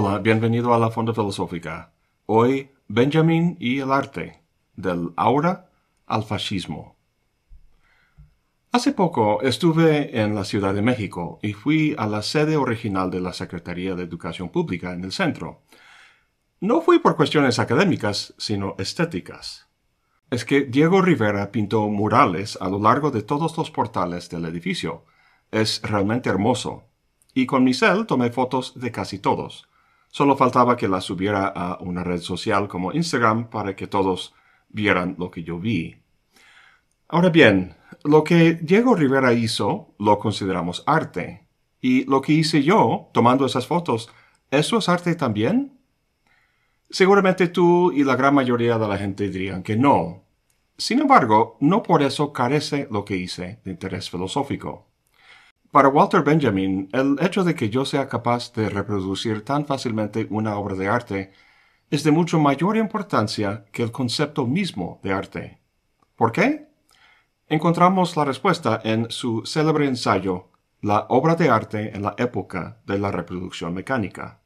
Hola, bienvenido a la Fonda Filosófica. Hoy, Benjamin y el arte, del aura al fascismo. Hace poco estuve en la Ciudad de México y fui a la sede original de la Secretaría de Educación Pública en el centro. No fui por cuestiones académicas, sino estéticas. Es que Diego Rivera pintó murales a lo largo de todos los portales del edificio. Es realmente hermoso. Y con mi cel tomé fotos de casi todos. Solo faltaba que la subiera a una red social como Instagram para que todos vieran lo que yo vi. Ahora bien, lo que Diego Rivera hizo lo consideramos arte. Y lo que hice yo, tomando esas fotos, ¿eso es arte también? Seguramente tú y la gran mayoría de la gente dirían que no. Sin embargo, no por eso carece lo que hice de interés filosófico. Para Walter Benjamin, el hecho de que yo sea capaz de reproducir tan fácilmente una obra de arte es de mucho mayor importancia que el concepto mismo de arte. ¿Por qué? Encontramos la respuesta en su célebre ensayo La obra de arte en la época de la reproducción mecánica.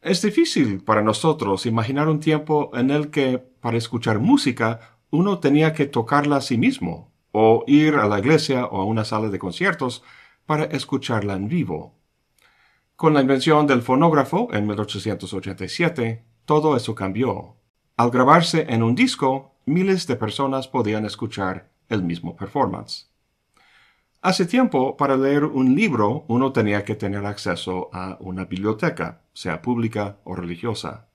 Es difícil para nosotros imaginar un tiempo en el que, para escuchar música, uno tenía que tocarla a sí mismo o ir a la iglesia o a una sala de conciertos para escucharla en vivo. Con la invención del fonógrafo en 1887, todo eso cambió. Al grabarse en un disco, miles de personas podían escuchar el mismo performance. Hace tiempo, para leer un libro, uno tenía que tener acceso a una biblioteca, sea pública o religiosa.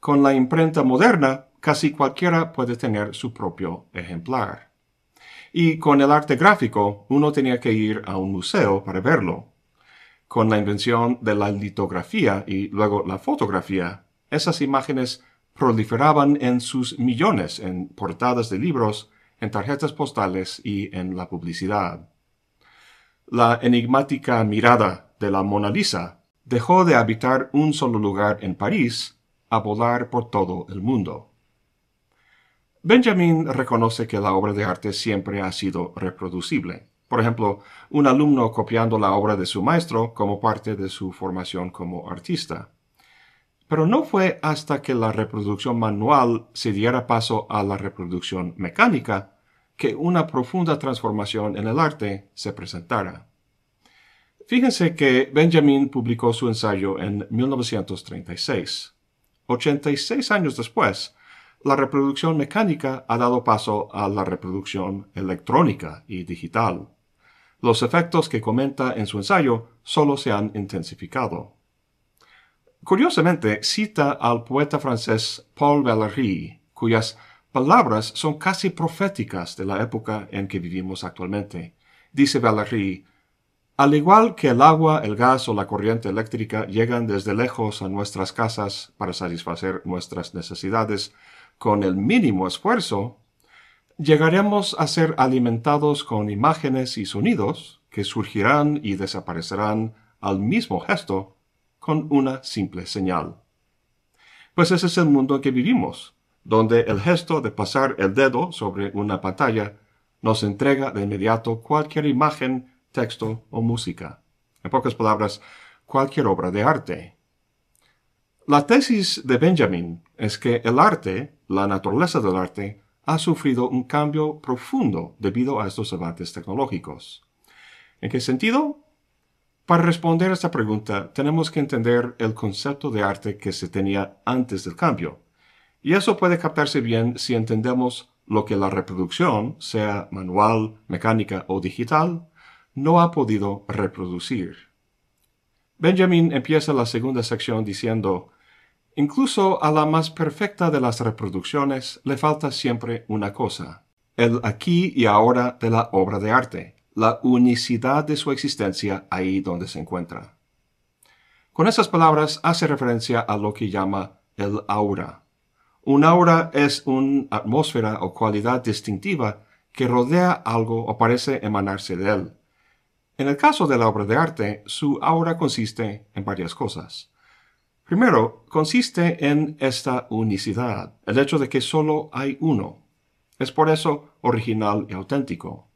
Con la imprenta moderna, casi cualquiera puede tener su propio ejemplar. Y con el arte gráfico, uno tenía que ir a un museo para verlo. Con la invención de la litografía y luego la fotografía, esas imágenes proliferaban en sus millones en portadas de libros, en tarjetas postales y en la publicidad. La enigmática mirada de la Mona Lisa dejó de habitar un solo lugar en París a volar por todo el mundo. Benjamin reconoce que la obra de arte siempre ha sido reproducible. Por ejemplo, un alumno copiando la obra de su maestro como parte de su formación como artista. Pero no fue hasta que la reproducción manual se diera paso a la reproducción mecánica que una profunda transformación en el arte se presentara. Fíjense que Benjamin publicó su ensayo en 1936. 86 años después, la reproducción mecánica ha dado paso a la reproducción electrónica y digital. Los efectos que comenta en su ensayo solo se han intensificado. Curiosamente, cita al poeta francés Paul Valéry, cuyas palabras son casi proféticas de la época en que vivimos actualmente. Dice Valéry, al igual que el agua, el gas o la corriente eléctrica llegan desde lejos a nuestras casas para satisfacer nuestras necesidades, con el mínimo esfuerzo, llegaremos a ser alimentados con imágenes y sonidos que surgirán y desaparecerán al mismo gesto con una simple señal. Pues ese es el mundo en que vivimos, donde el gesto de pasar el dedo sobre una pantalla nos entrega de inmediato cualquier imagen, texto o música. En pocas palabras, cualquier obra de arte. La tesis de Benjamin es que el arte la naturaleza del arte ha sufrido un cambio profundo debido a estos avances tecnológicos. ¿En qué sentido? Para responder a esta pregunta, tenemos que entender el concepto de arte que se tenía antes del cambio. Y eso puede captarse bien si entendemos lo que la reproducción, sea manual, mecánica o digital, no ha podido reproducir. Benjamin empieza la segunda sección diciendo, Incluso a la más perfecta de las reproducciones le falta siempre una cosa, el aquí y ahora de la obra de arte, la unicidad de su existencia ahí donde se encuentra. Con esas palabras hace referencia a lo que llama el aura. Un aura es una atmósfera o cualidad distintiva que rodea algo o parece emanarse de él. En el caso de la obra de arte, su aura consiste en varias cosas. Primero, consiste en esta unicidad, el hecho de que solo hay uno. Es por eso original y auténtico.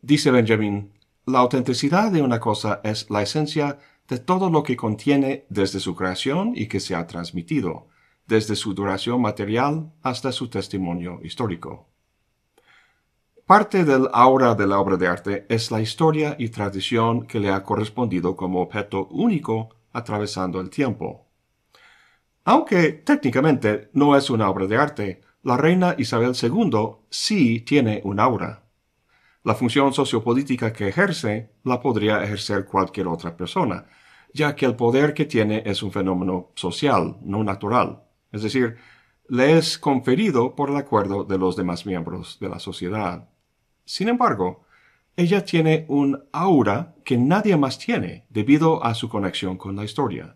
Dice Benjamin, la autenticidad de una cosa es la esencia de todo lo que contiene desde su creación y que se ha transmitido, desde su duración material hasta su testimonio histórico. Parte del aura de la obra de arte es la historia y tradición que le ha correspondido como objeto único atravesando el tiempo. Aunque técnicamente no es una obra de arte, la reina Isabel II sí tiene un aura. La función sociopolítica que ejerce la podría ejercer cualquier otra persona, ya que el poder que tiene es un fenómeno social, no natural, es decir, le es conferido por el acuerdo de los demás miembros de la sociedad. Sin embargo, ella tiene un aura que nadie más tiene debido a su conexión con la historia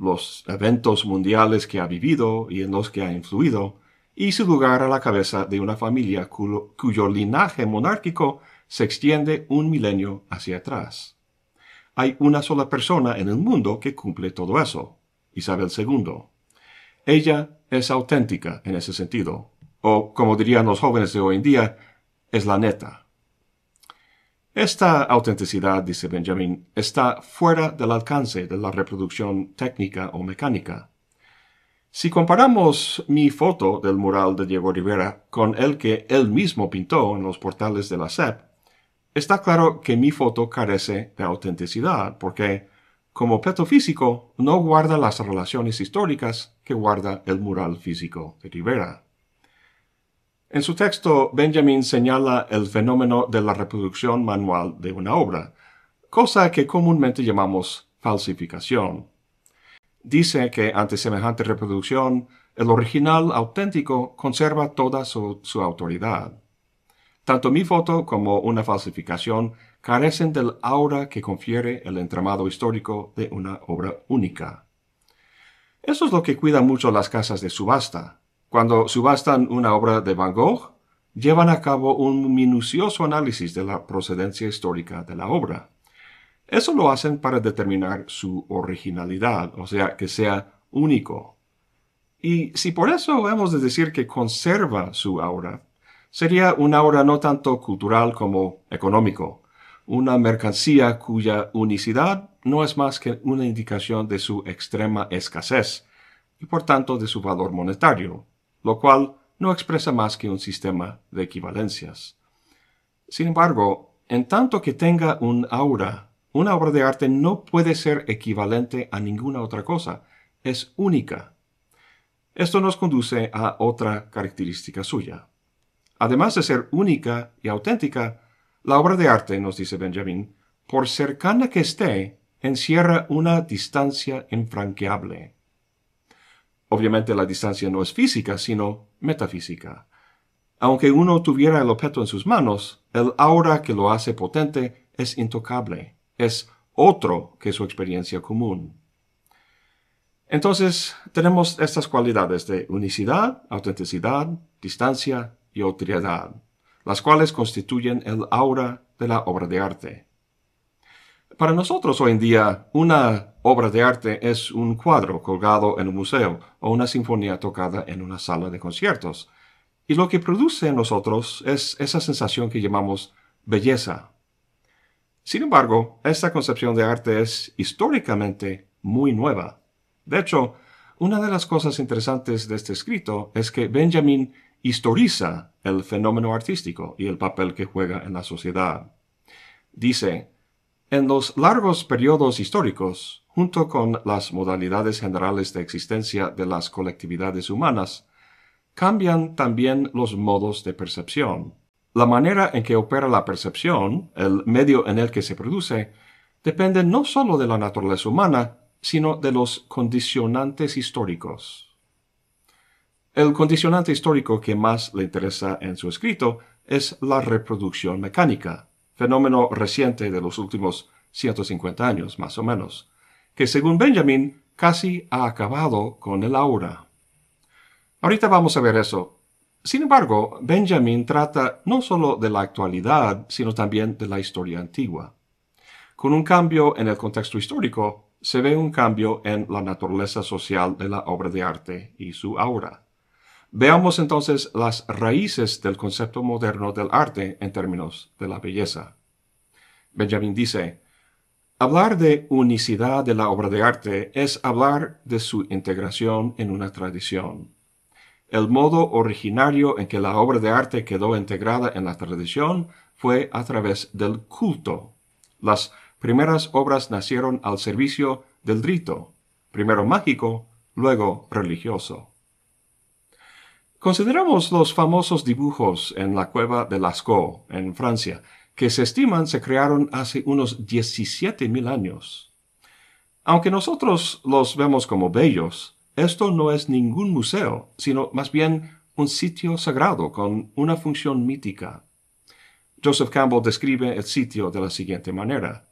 los eventos mundiales que ha vivido y en los que ha influido, y su lugar a la cabeza de una familia cuyo, linaje monárquico se extiende un milenio hacia atrás. Hay una sola persona en el mundo que cumple todo eso, Isabel II. Ella es auténtica en ese sentido, o como dirían los jóvenes de hoy en día, es la neta. Esta autenticidad, dice Benjamin, está fuera del alcance de la reproducción técnica o mecánica. Si comparamos mi foto del mural de Diego Rivera con el que él mismo pintó en los portales de la SEP, está claro que mi foto carece de autenticidad porque, como peto físico, no guarda las relaciones históricas que guarda el mural físico de Rivera. En su texto, Benjamin señala el fenómeno de la reproducción manual de una obra, cosa que comúnmente llamamos falsificación. Dice que ante semejante reproducción, el original auténtico conserva toda su, autoridad. Tanto mi foto como una falsificación carecen del aura que confiere el entramado histórico de una obra única. Eso es lo que cuidan mucho las casas de subasta, cuando subastan una obra de Van Gogh, llevan a cabo un minucioso análisis de la procedencia histórica de la obra. Eso lo hacen para determinar su originalidad, o sea, que sea único. Y si por eso hemos de decir que conserva su aura, sería una obra no tanto cultural como económico, una mercancía cuya unicidad no es más que una indicación de su extrema escasez y por tanto de su valor monetario, lo cual no expresa más que un sistema de equivalencias. Sin embargo, en tanto que tenga un aura, una obra de arte no puede ser equivalente a ninguna otra cosa, es única. Esto nos conduce a otra característica suya. Además de ser única y auténtica, la obra de arte, nos dice Benjamin, por cercana que esté, encierra una distancia infranqueable. Obviamente la distancia no es física, sino metafísica. Aunque uno tuviera el objeto en sus manos, el aura que lo hace potente es intocable, es otro que su experiencia común. Entonces, tenemos estas cualidades de unicidad, autenticidad, distancia y otredad, las cuales constituyen el aura de la obra de arte. Para nosotros hoy en día, una obra de arte es un cuadro colgado en un museo o una sinfonía tocada en una sala de conciertos. Y lo que produce en nosotros es esa sensación que llamamos belleza. Sin embargo, esta concepción de arte es históricamente muy nueva. De hecho, una de las cosas interesantes de este escrito es que Benjamin historiza el fenómeno artístico y el papel que juega en la sociedad. Dice, en los largos periodos históricos, junto con las modalidades generales de existencia de las colectividades humanas, cambian también los modos de percepción. La manera en que opera la percepción, el medio en el que se produce, depende no sólo de la naturaleza humana, sino de los condicionantes históricos. El condicionante histórico que más le interesa en su escrito es la reproducción mecánica, fenómeno reciente de los últimos 150 años más o menos, que según Benjamin casi ha acabado con el aura. Ahorita vamos a ver eso. Sin embargo, Benjamin trata no solo de la actualidad, sino también de la historia antigua. Con un cambio en el contexto histórico, se ve un cambio en la naturaleza social de la obra de arte y su aura. Veamos entonces las raíces del concepto moderno del arte en términos de la belleza. Benjamin dice, Hablar de unicidad de la obra de arte es hablar de su integración en una tradición. El modo originario en que la obra de arte quedó integrada en la tradición fue a través del culto. Las primeras obras nacieron al servicio del rito, primero mágico, luego religioso. Consideramos los famosos dibujos en la cueva de Lascaux, en Francia, que se estiman se crearon hace unos 17.000 años. Aunque nosotros los vemos como bellos, esto no es ningún museo, sino más bien un sitio sagrado con una función mítica. Joseph Campbell describe el sitio de la siguiente manera.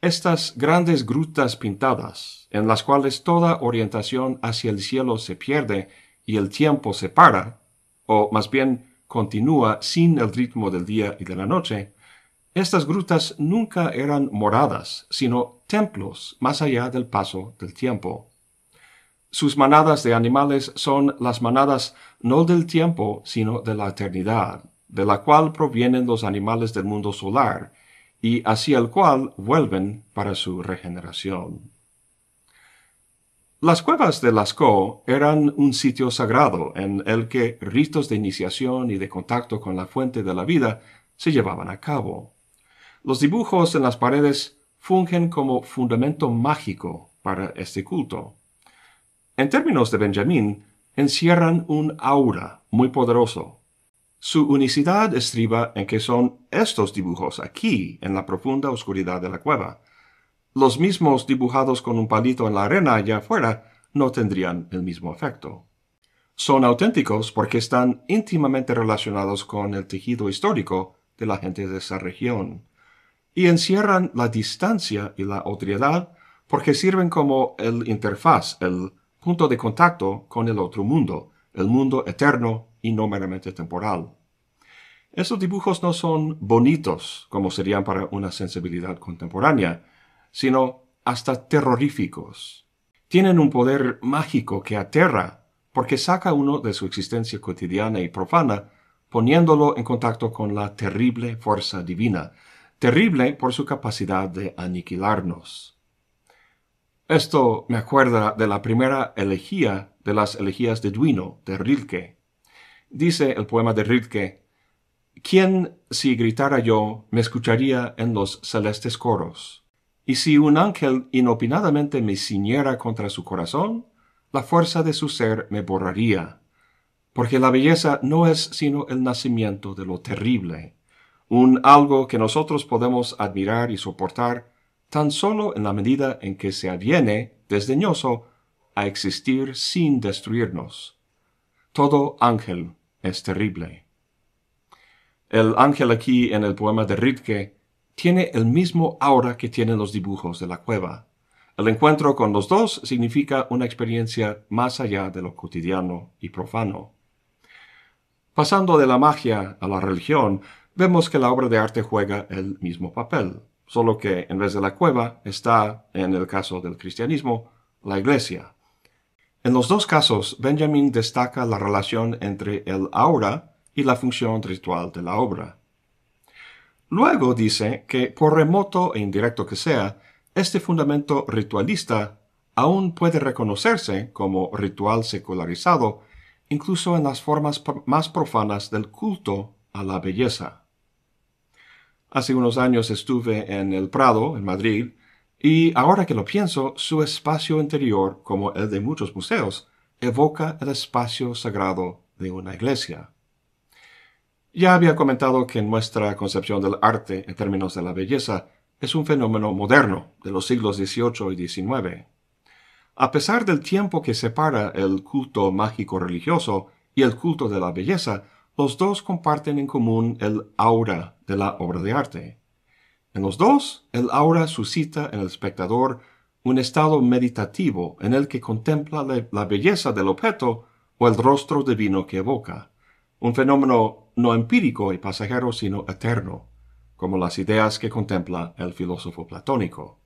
Estas grandes grutas pintadas, en las cuales toda orientación hacia el cielo se pierde, y el tiempo se para, o más bien continúa sin el ritmo del día y de la noche, estas grutas nunca eran moradas, sino templos más allá del paso del tiempo. Sus manadas de animales son las manadas no del tiempo, sino de la eternidad, de la cual provienen los animales del mundo solar, y hacia el cual vuelven para su regeneración. Las cuevas de Lascaux eran un sitio sagrado en el que ritos de iniciación y de contacto con la fuente de la vida se llevaban a cabo. Los dibujos en las paredes fungen como fundamento mágico para este culto. En términos de Benjamín, encierran un aura muy poderoso. Su unicidad estriba en que son estos dibujos aquí, en la profunda oscuridad de la cueva, los mismos dibujados con un palito en la arena allá afuera no tendrían el mismo efecto. Son auténticos porque están íntimamente relacionados con el tejido histórico de la gente de esa región y encierran la distancia y la otriedad porque sirven como el interfaz, el punto de contacto con el otro mundo, el mundo eterno y no meramente temporal. Esos dibujos no son bonitos como serían para una sensibilidad contemporánea, sino hasta terroríficos. Tienen un poder mágico que aterra, porque saca uno de su existencia cotidiana y profana, poniéndolo en contacto con la terrible fuerza divina, terrible por su capacidad de aniquilarnos. Esto me acuerda de la primera elegía de las elegías de Duino, de Rilke. Dice el poema de Rilke, ¿Quién, si gritara yo, me escucharía en los celestes coros? y si un ángel inopinadamente me ciñera contra su corazón, la fuerza de su ser me borraría, porque la belleza no es sino el nacimiento de lo terrible, un algo que nosotros podemos admirar y soportar tan solo en la medida en que se aviene, desdeñoso, a existir sin destruirnos. Todo ángel es terrible. El ángel aquí en el poema de Ritke tiene el mismo aura que tienen los dibujos de la cueva. El encuentro con los dos significa una experiencia más allá de lo cotidiano y profano. Pasando de la magia a la religión, vemos que la obra de arte juega el mismo papel, solo que en vez de la cueva está, en el caso del cristianismo, la iglesia. En los dos casos, Benjamin destaca la relación entre el aura y la función ritual de la obra. Luego dice que, por remoto e indirecto que sea, este fundamento ritualista aún puede reconocerse como ritual secularizado, incluso en las formas más profanas del culto a la belleza. Hace unos años estuve en el Prado, en Madrid, y ahora que lo pienso, su espacio interior, como el de muchos museos, evoca el espacio sagrado de una iglesia. Ya había comentado que nuestra concepción del arte en términos de la belleza es un fenómeno moderno de los siglos XVIII y XIX. A pesar del tiempo que separa el culto mágico religioso y el culto de la belleza, los dos comparten en común el aura de la obra de arte. En los dos, el aura suscita en el espectador un estado meditativo en el que contempla la belleza del objeto o el rostro divino que evoca un fenómeno no empírico y pasajero, sino eterno, como las ideas que contempla el filósofo platónico.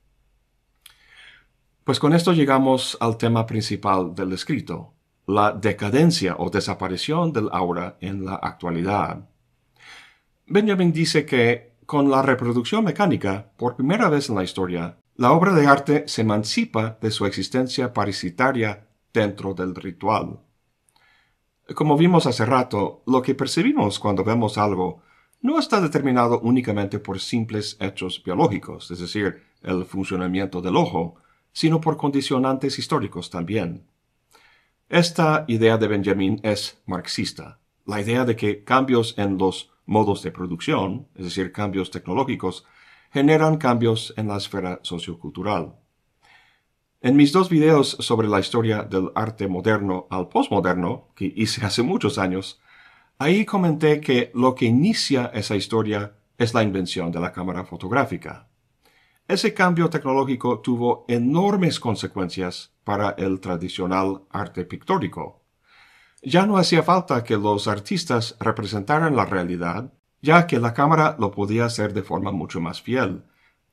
Pues con esto llegamos al tema principal del escrito, la decadencia o desaparición del aura en la actualidad. Benjamin dice que, con la reproducción mecánica, por primera vez en la historia, la obra de arte se emancipa de su existencia parasitaria dentro del ritual. Como vimos hace rato, lo que percibimos cuando vemos algo no está determinado únicamente por simples hechos biológicos, es decir, el funcionamiento del ojo, sino por condicionantes históricos también. Esta idea de Benjamin es marxista, la idea de que cambios en los modos de producción, es decir, cambios tecnológicos, generan cambios en la esfera sociocultural. En mis dos videos sobre la historia del arte moderno al posmoderno, que hice hace muchos años, ahí comenté que lo que inicia esa historia es la invención de la cámara fotográfica. Ese cambio tecnológico tuvo enormes consecuencias para el tradicional arte pictórico. Ya no hacía falta que los artistas representaran la realidad, ya que la cámara lo podía hacer de forma mucho más fiel,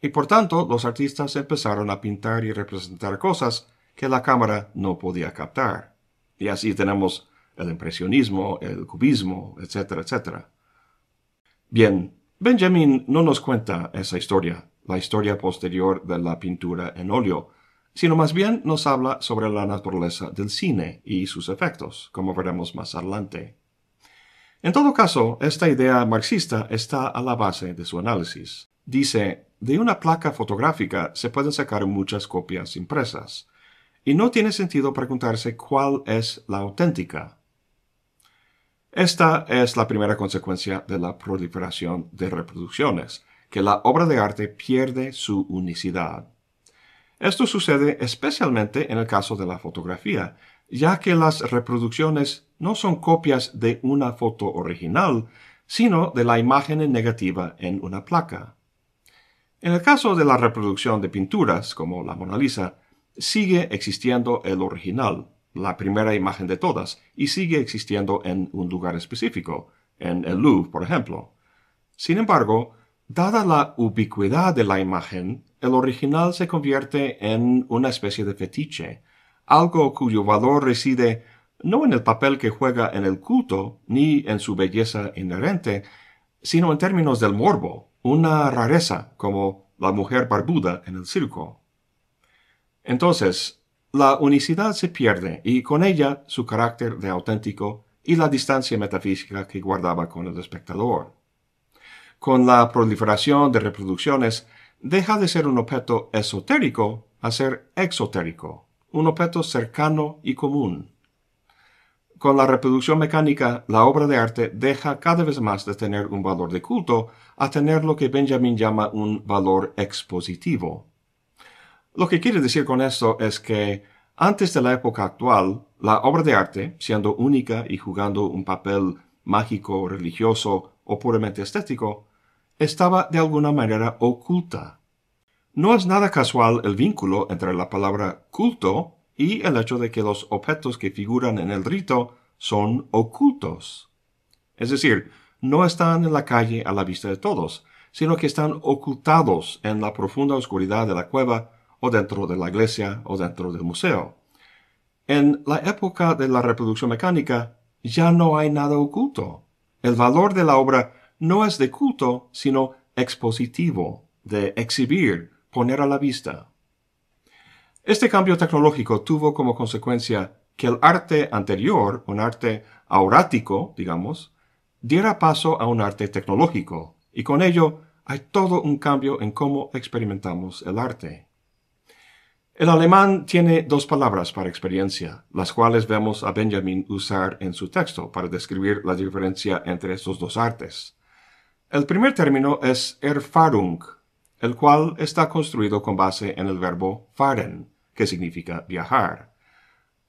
y por tanto los artistas empezaron a pintar y representar cosas que la cámara no podía captar. Y así tenemos el impresionismo, el cubismo, etcétera, etcétera. Bien, Benjamin no nos cuenta esa historia, la historia posterior de la pintura en óleo, sino más bien nos habla sobre la naturaleza del cine y sus efectos, como veremos más adelante. En todo caso, esta idea marxista está a la base de su análisis. Dice, de una placa fotográfica se pueden sacar muchas copias impresas, y no tiene sentido preguntarse cuál es la auténtica. Esta es la primera consecuencia de la proliferación de reproducciones, que la obra de arte pierde su unicidad. Esto sucede especialmente en el caso de la fotografía, ya que las reproducciones no son copias de una foto original, sino de la imagen negativa en una placa. En el caso de la reproducción de pinturas, como la Mona Lisa, sigue existiendo el original, la primera imagen de todas, y sigue existiendo en un lugar específico, en el Louvre, por ejemplo. Sin embargo, dada la ubicuidad de la imagen, el original se convierte en una especie de fetiche, algo cuyo valor reside no en el papel que juega en el culto, ni en su belleza inherente, sino en términos del morbo, una rareza como la mujer barbuda en el circo. Entonces, la unicidad se pierde y con ella su carácter de auténtico y la distancia metafísica que guardaba con el espectador. Con la proliferación de reproducciones, deja de ser un objeto esotérico a ser exotérico, un objeto cercano y común. Con la reproducción mecánica, la obra de arte deja cada vez más de tener un valor de culto a tener lo que Benjamin llama un valor expositivo. Lo que quiere decir con esto es que antes de la época actual, la obra de arte, siendo única y jugando un papel mágico, religioso o puramente estético, estaba de alguna manera oculta. No es nada casual el vínculo entre la palabra culto y el hecho de que los objetos que figuran en el rito son ocultos. Es decir, no están en la calle a la vista de todos, sino que están ocultados en la profunda oscuridad de la cueva o dentro de la iglesia o dentro del museo. En la época de la reproducción mecánica ya no hay nada oculto. El valor de la obra no es de culto, sino expositivo, de exhibir, poner a la vista. Este cambio tecnológico tuvo como consecuencia que el arte anterior, un arte aurático, digamos, diera paso a un arte tecnológico, y con ello hay todo un cambio en cómo experimentamos el arte. El alemán tiene dos palabras para experiencia, las cuales vemos a Benjamin usar en su texto para describir la diferencia entre estos dos artes. El primer término es Erfahrung, el cual está construido con base en el verbo fahren, que significa viajar.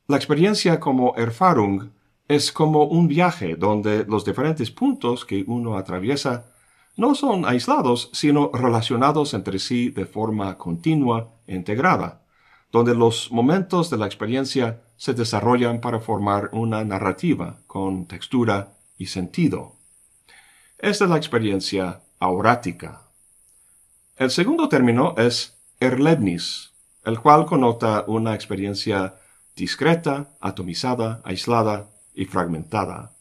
La experiencia como Erfahrung es como un viaje donde los diferentes puntos que uno atraviesa no son aislados, sino relacionados entre sí de forma continua e integrada, donde los momentos de la experiencia se desarrollan para formar una narrativa con textura y sentido. Esta es la experiencia aurática. El segundo término es Erlebnis, el cual connota una experiencia discreta, atomizada, aislada y fragmentada.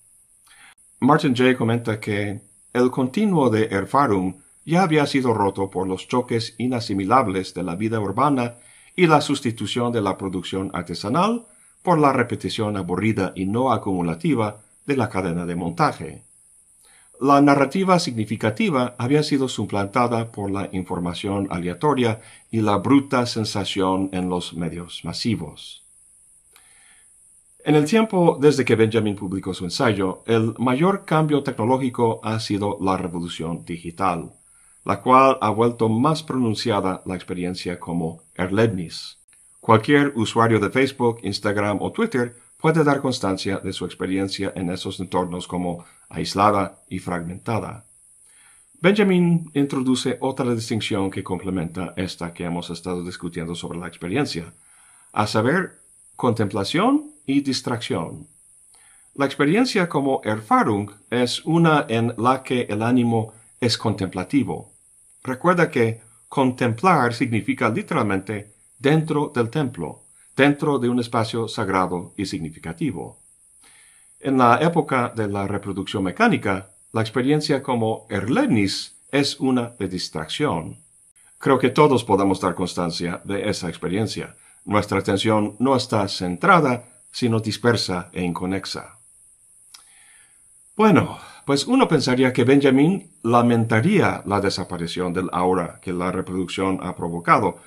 Martin Jay comenta que el continuo de Erfarum ya había sido roto por los choques inasimilables de la vida urbana y la sustitución de la producción artesanal por la repetición aburrida y no acumulativa de la cadena de montaje. La narrativa significativa había sido suplantada por la información aleatoria y la bruta sensación en los medios masivos. En el tiempo desde que Benjamin publicó su ensayo, el mayor cambio tecnológico ha sido la revolución digital, la cual ha vuelto más pronunciada la experiencia como Erlebnis. Cualquier usuario de Facebook, Instagram o Twitter puede dar constancia de su experiencia en esos entornos como aislada y fragmentada. Benjamin introduce otra distinción que complementa esta que hemos estado discutiendo sobre la experiencia, a saber, contemplación y distracción. La experiencia como Erfahrung es una en la que el ánimo es contemplativo. Recuerda que contemplar significa literalmente dentro del templo, dentro de un espacio sagrado y significativo. En la época de la reproducción mecánica, la experiencia como Erlenis es una de distracción. Creo que todos podemos dar constancia de esa experiencia. Nuestra atención no está centrada, sino dispersa e inconexa. Bueno, pues uno pensaría que Benjamin lamentaría la desaparición del aura que la reproducción ha provocado,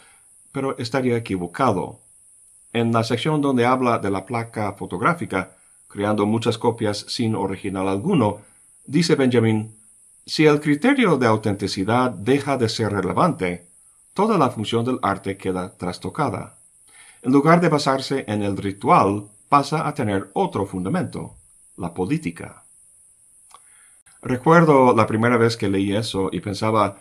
pero estaría equivocado. En la sección donde habla de la placa fotográfica, creando muchas copias sin original alguno, dice Benjamin, si el criterio de autenticidad deja de ser relevante, toda la función del arte queda trastocada. En lugar de basarse en el ritual, pasa a tener otro fundamento, la política. Recuerdo la primera vez que leí eso y pensaba,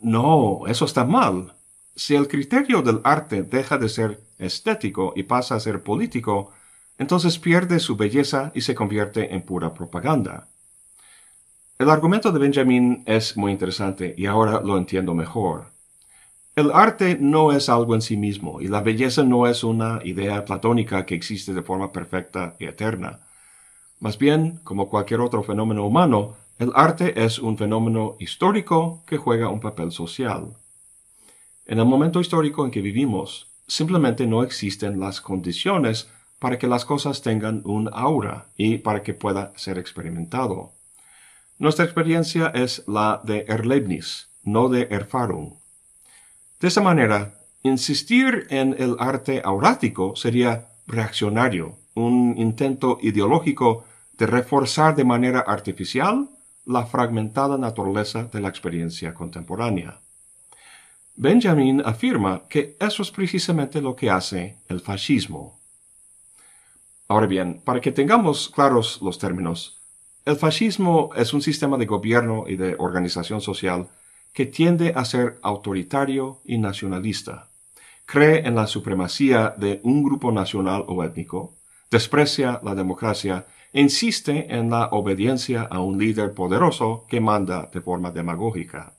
no, eso está mal. Si el criterio del arte deja de ser estético y pasa a ser político, entonces pierde su belleza y se convierte en pura propaganda. El argumento de Benjamin es muy interesante y ahora lo entiendo mejor. El arte no es algo en sí mismo y la belleza no es una idea platónica que existe de forma perfecta y eterna. Más bien, como cualquier otro fenómeno humano, el arte es un fenómeno histórico que juega un papel social. En el momento histórico en que vivimos, simplemente no existen las condiciones para que las cosas tengan un aura y para que pueda ser experimentado. Nuestra experiencia es la de Erlebnis, no de Erfahrung. De esa manera, insistir en el arte aurático sería reaccionario, un intento ideológico de reforzar de manera artificial la fragmentada naturaleza de la experiencia contemporánea. Benjamin afirma que eso es precisamente lo que hace el fascismo. Ahora bien, para que tengamos claros los términos, el fascismo es un sistema de gobierno y de organización social que tiende a ser autoritario y nacionalista. Cree en la supremacía de un grupo nacional o étnico, desprecia la democracia e insiste en la obediencia a un líder poderoso que manda de forma demagógica.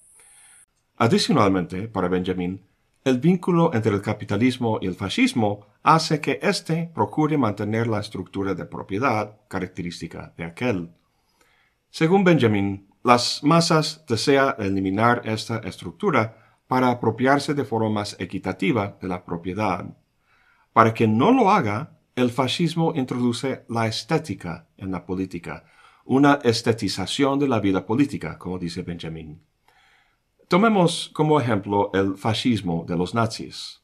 Adicionalmente, para Benjamin, el vínculo entre el capitalismo y el fascismo hace que éste procure mantener la estructura de propiedad característica de aquel. Según Benjamin, las masas desean eliminar esta estructura para apropiarse de forma más equitativa de la propiedad. Para que no lo haga, el fascismo introduce la estética en la política, una estetización de la vida política, como dice Benjamin. Tomemos como ejemplo el fascismo de los nazis.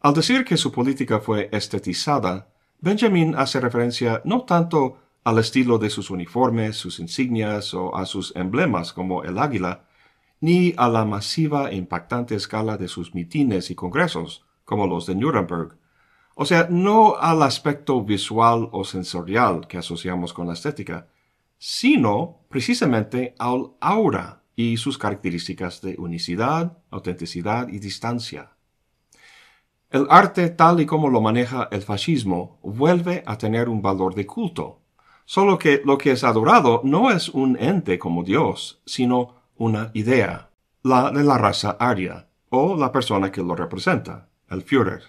Al decir que su política fue estetizada, Benjamin hace referencia no tanto al estilo de sus uniformes, sus insignias o a sus emblemas como el águila, ni a la masiva e impactante escala de sus mitines y congresos, como los de Nuremberg, o sea, no al aspecto visual o sensorial que asociamos con la estética, sino precisamente al aura y sus características de unicidad, autenticidad y distancia. El arte tal y como lo maneja el fascismo vuelve a tener un valor de culto, solo que lo que es adorado no es un ente como Dios, sino una idea, la de la raza aria, o la persona que lo representa, el Führer.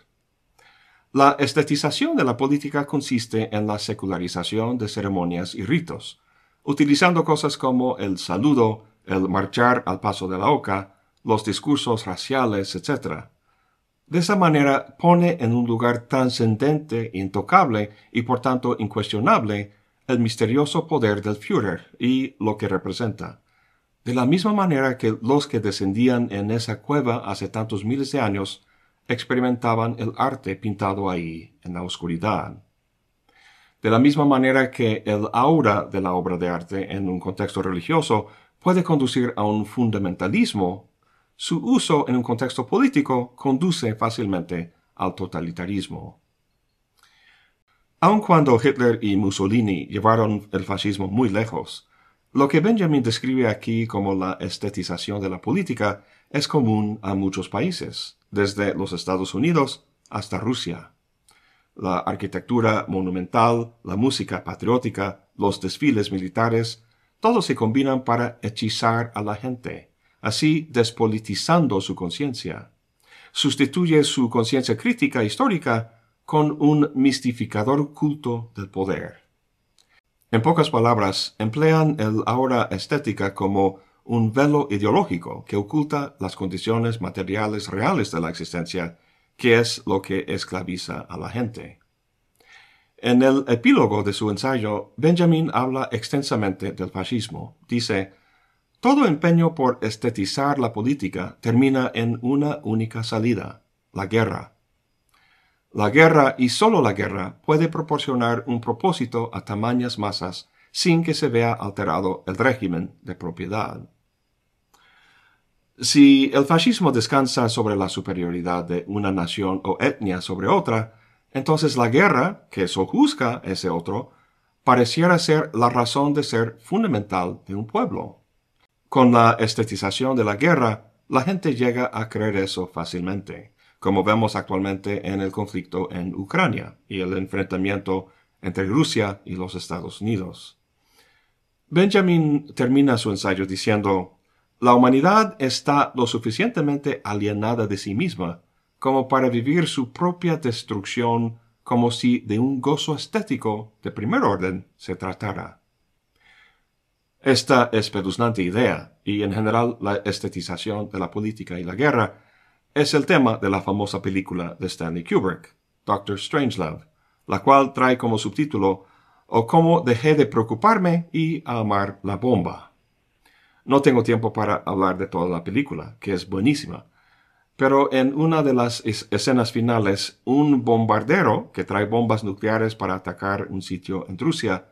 La estetización de la política consiste en la secularización de ceremonias y ritos, utilizando cosas como el saludo, el marchar al paso de la oca, los discursos raciales, etc. De esa manera pone en un lugar trascendente, intocable y por tanto incuestionable el misterioso poder del Führer y lo que representa. De la misma manera que los que descendían en esa cueva hace tantos miles de años experimentaban el arte pintado ahí en la oscuridad. De la misma manera que el aura de la obra de arte en un contexto religioso puede conducir a un fundamentalismo, su uso en un contexto político conduce fácilmente al totalitarismo. Aun cuando Hitler y Mussolini llevaron el fascismo muy lejos, lo que Benjamin describe aquí como la estetización de la política es común a muchos países, desde los Estados Unidos hasta Rusia. La arquitectura monumental, la música patriótica, los desfiles militares, todos se combinan para hechizar a la gente, así despolitizando su conciencia. Sustituye su conciencia crítica histórica con un mistificador culto del poder. En pocas palabras, emplean el aura estética como un velo ideológico que oculta las condiciones materiales reales de la existencia, que es lo que esclaviza a la gente. En el epílogo de su ensayo, Benjamin habla extensamente del fascismo. Dice, todo empeño por estetizar la política termina en una única salida, la guerra. La guerra y solo la guerra puede proporcionar un propósito a tamañas masas sin que se vea alterado el régimen de propiedad. Si el fascismo descansa sobre la superioridad de una nación o etnia sobre otra, entonces la guerra, que sojuzga ese otro, pareciera ser la razón de ser fundamental de un pueblo. Con la estetización de la guerra, la gente llega a creer eso fácilmente, como vemos actualmente en el conflicto en Ucrania y el enfrentamiento entre Rusia y los Estados Unidos. Benjamin termina su ensayo diciendo, La humanidad está lo suficientemente alienada de sí misma como para vivir su propia destrucción como si de un gozo estético de primer orden se tratara. Esta espeluznante idea, y en general la estetización de la política y la guerra, es el tema de la famosa película de Stanley Kubrick, Doctor Strangelove, la cual trae como subtítulo O cómo dejé de preocuparme y amar la bomba. No tengo tiempo para hablar de toda la película, que es buenísima, pero en una de las escenas finales, un bombardero que trae bombas nucleares para atacar un sitio en Rusia,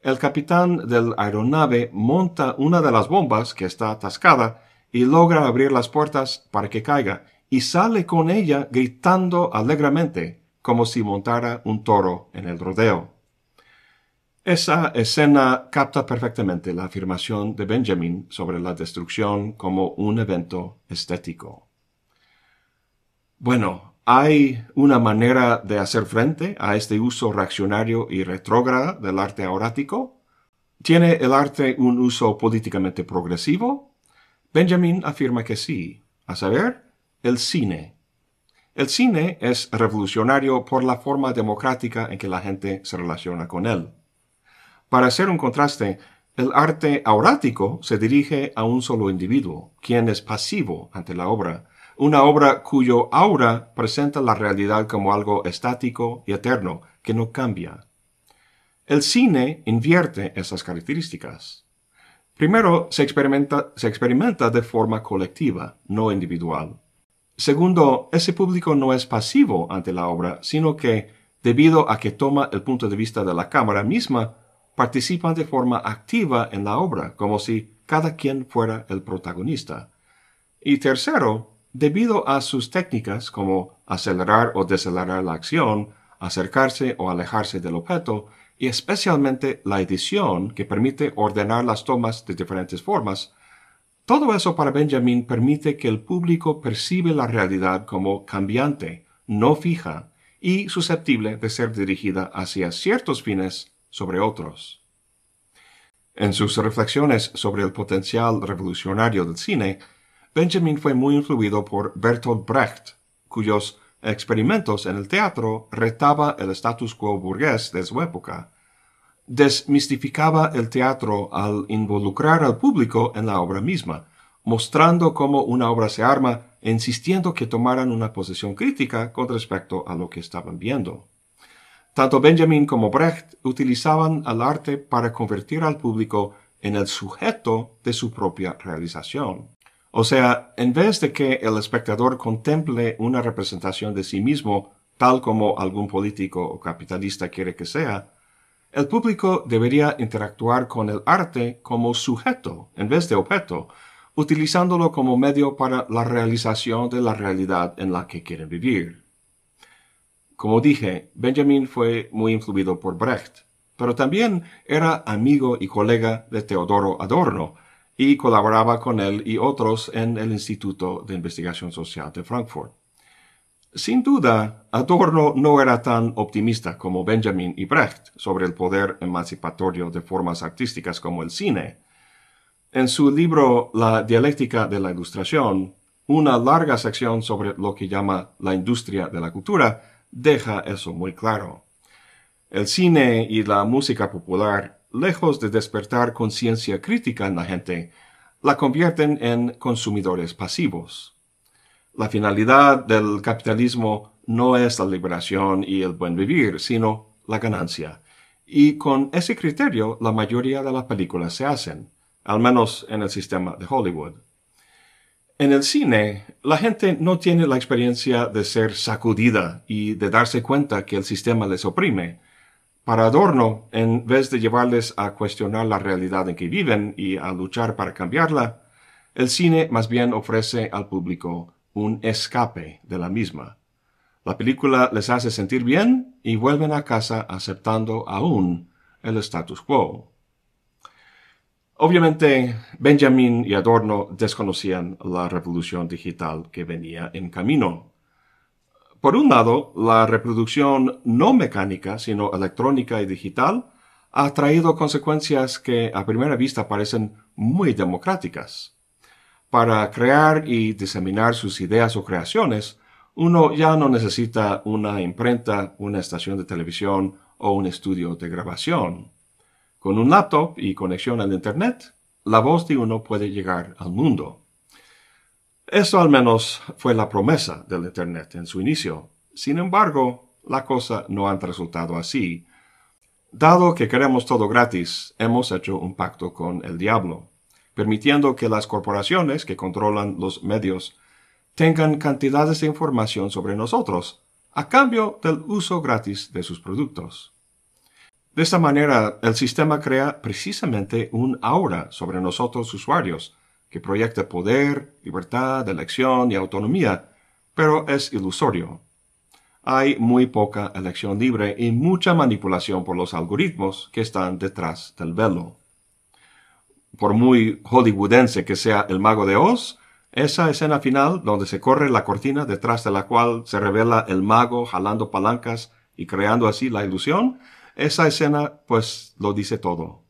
el capitán del aeronave monta una de las bombas que está atascada y logra abrir las puertas para que caiga y sale con ella gritando alegremente como si montara un toro en el rodeo. Esa escena capta perfectamente la afirmación de Benjamin sobre la destrucción como un evento estético. Bueno, hay una manera de hacer frente a este uso reaccionario y retrógrado del arte aurático. ¿Tiene el arte un uso políticamente progresivo? Benjamin afirma que sí, a saber, el cine. El cine es revolucionario por la forma democrática en que la gente se relaciona con él. Para hacer un contraste, el arte aurático se dirige a un solo individuo, quien es pasivo ante la obra, una obra cuyo aura presenta la realidad como algo estático y eterno, que no cambia. El cine invierte esas características. Primero, se experimenta, se experimenta de forma colectiva, no individual. Segundo, ese público no es pasivo ante la obra, sino que, debido a que toma el punto de vista de la cámara misma, participa de forma activa en la obra, como si cada quien fuera el protagonista. Y tercero, debido a sus técnicas como acelerar o desacelerar la acción, acercarse o alejarse del objeto, y especialmente la edición que permite ordenar las tomas de diferentes formas, todo eso para Benjamin permite que el público percibe la realidad como cambiante, no fija y susceptible de ser dirigida hacia ciertos fines sobre otros. En sus reflexiones sobre el potencial revolucionario del cine, Benjamin fue muy influido por Bertolt Brecht, cuyos experimentos en el teatro retaba el status quo burgués de su época. Desmistificaba el teatro al involucrar al público en la obra misma, mostrando cómo una obra se arma insistiendo que tomaran una posición crítica con respecto a lo que estaban viendo. Tanto Benjamin como Brecht utilizaban el arte para convertir al público en el sujeto de su propia realización. O sea, en vez de que el espectador contemple una representación de sí mismo tal como algún político o capitalista quiere que sea, el público debería interactuar con el arte como sujeto en vez de objeto, utilizándolo como medio para la realización de la realidad en la que quieren vivir. Como dije, Benjamin fue muy influido por Brecht, pero también era amigo y colega de Teodoro Adorno, y colaboraba con él y otros en el Instituto de Investigación Social de Frankfurt. Sin duda, Adorno no era tan optimista como Benjamin y Brecht sobre el poder emancipatorio de formas artísticas como el cine. En su libro La dialéctica de la ilustración, una larga sección sobre lo que llama la industria de la cultura deja eso muy claro. El cine y la música popular lejos de despertar conciencia crítica en la gente, la convierten en consumidores pasivos. La finalidad del capitalismo no es la liberación y el buen vivir, sino la ganancia. Y con ese criterio la mayoría de las películas se hacen, al menos en el sistema de Hollywood. En el cine, la gente no tiene la experiencia de ser sacudida y de darse cuenta que el sistema les oprime, para adorno en vez de llevarles a cuestionar la realidad en que viven y a luchar para cambiarla, el cine más bien ofrece al público un escape de la misma. La película les hace sentir bien y vuelven a casa aceptando aún el status quo. Obviamente, Benjamin y Adorno desconocían la revolución digital que venía en camino por un lado, la reproducción no mecánica, sino electrónica y digital, ha traído consecuencias que a primera vista parecen muy democráticas. Para crear y diseminar sus ideas o creaciones, uno ya no necesita una imprenta, una estación de televisión o un estudio de grabación. Con un laptop y conexión al Internet, la voz de uno puede llegar al mundo. Eso al menos fue la promesa del Internet en su inicio. Sin embargo, la cosa no ha resultado así. Dado que queremos todo gratis, hemos hecho un pacto con el diablo, permitiendo que las corporaciones que controlan los medios tengan cantidades de información sobre nosotros, a cambio del uso gratis de sus productos. De esta manera, el sistema crea precisamente un aura sobre nosotros usuarios, que proyecta poder, libertad, elección y autonomía, pero es ilusorio. Hay muy poca elección libre y mucha manipulación por los algoritmos que están detrás del velo. Por muy hollywoodense que sea el mago de Oz, esa escena final donde se corre la cortina detrás de la cual se revela el mago jalando palancas y creando así la ilusión, esa escena pues lo dice todo.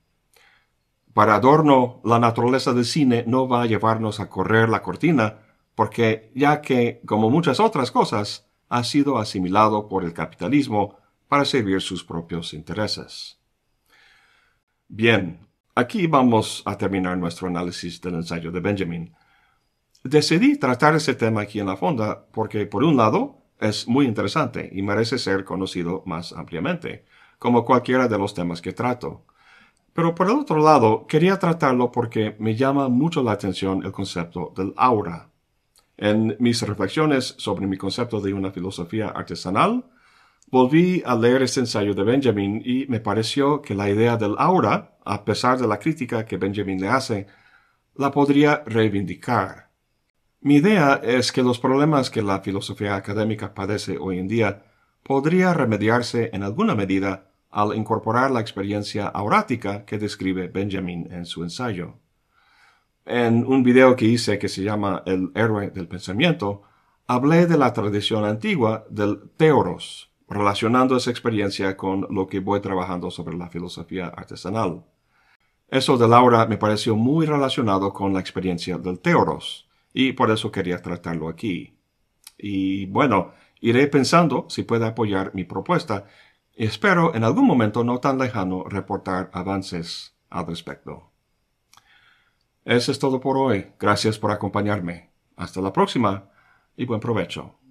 Para adorno, la naturaleza del cine no va a llevarnos a correr la cortina, porque ya que, como muchas otras cosas, ha sido asimilado por el capitalismo para servir sus propios intereses. Bien, aquí vamos a terminar nuestro análisis del ensayo de Benjamin. Decidí tratar este tema aquí en la fonda porque, por un lado, es muy interesante y merece ser conocido más ampliamente, como cualquiera de los temas que trato. Pero por el otro lado, quería tratarlo porque me llama mucho la atención el concepto del aura. En mis reflexiones sobre mi concepto de una filosofía artesanal, volví a leer este ensayo de Benjamin y me pareció que la idea del aura, a pesar de la crítica que Benjamin le hace, la podría reivindicar. Mi idea es que los problemas que la filosofía académica padece hoy en día podría remediarse en alguna medida al incorporar la experiencia aurática que describe Benjamin en su ensayo. En un video que hice que se llama El héroe del pensamiento, hablé de la tradición antigua del teoros, relacionando esa experiencia con lo que voy trabajando sobre la filosofía artesanal. Eso de Laura me pareció muy relacionado con la experiencia del teoros, y por eso quería tratarlo aquí. Y bueno, iré pensando si puede apoyar mi propuesta y espero en algún momento no tan lejano reportar avances al respecto. Eso es todo por hoy. Gracias por acompañarme. Hasta la próxima y buen provecho.